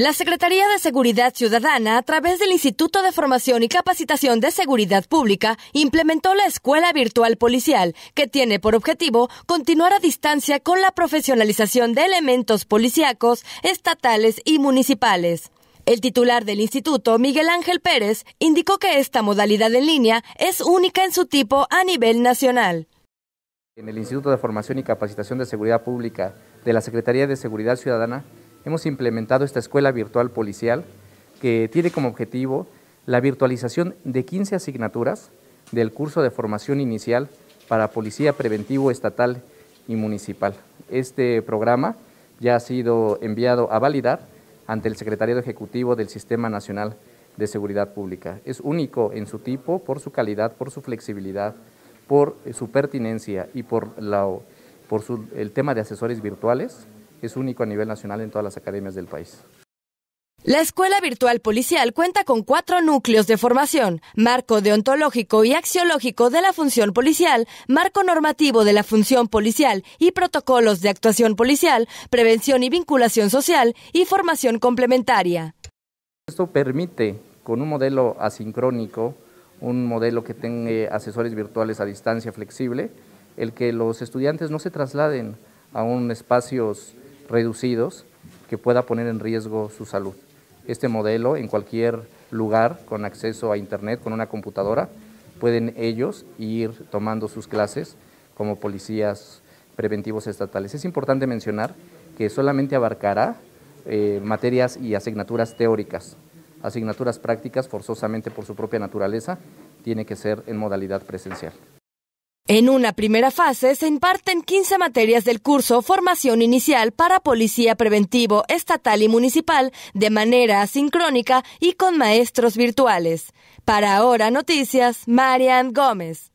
La Secretaría de Seguridad Ciudadana, a través del Instituto de Formación y Capacitación de Seguridad Pública, implementó la Escuela Virtual Policial, que tiene por objetivo continuar a distancia con la profesionalización de elementos policíacos, estatales y municipales. El titular del instituto, Miguel Ángel Pérez, indicó que esta modalidad en línea es única en su tipo a nivel nacional. En el Instituto de Formación y Capacitación de Seguridad Pública de la Secretaría de Seguridad Ciudadana, hemos implementado esta escuela virtual policial que tiene como objetivo la virtualización de 15 asignaturas del curso de formación inicial para Policía Preventivo Estatal y Municipal. Este programa ya ha sido enviado a validar ante el secretario Ejecutivo del Sistema Nacional de Seguridad Pública. Es único en su tipo por su calidad, por su flexibilidad, por su pertinencia y por, el tema de asesores virtuales es único a nivel nacional en todas las academias del país. La Escuela Virtual Policial cuenta con cuatro núcleos de formación, marco deontológico y axiológico de la función policial, marco normativo de la función policial y protocolos de actuación policial, prevención y vinculación social y formación complementaria. Esto permite, con un modelo asincrónico, un modelo que tenga asesores virtuales a distancia flexible, el que los estudiantes no se trasladen a un espacio reducidos que pueda poner en riesgo su salud. Este modelo en cualquier lugar con acceso a Internet, con una computadora, pueden ellos ir tomando sus clases como policías preventivos estatales. Es importante mencionar que solamente abarcará eh, materias y asignaturas teóricas. Asignaturas prácticas, forzosamente por su propia naturaleza, tiene que ser en modalidad presencial. En una primera fase se imparten 15 materias del curso Formación Inicial para Policía Preventivo Estatal y Municipal de manera asincrónica y con maestros virtuales. Para ahora noticias, Marian Gómez.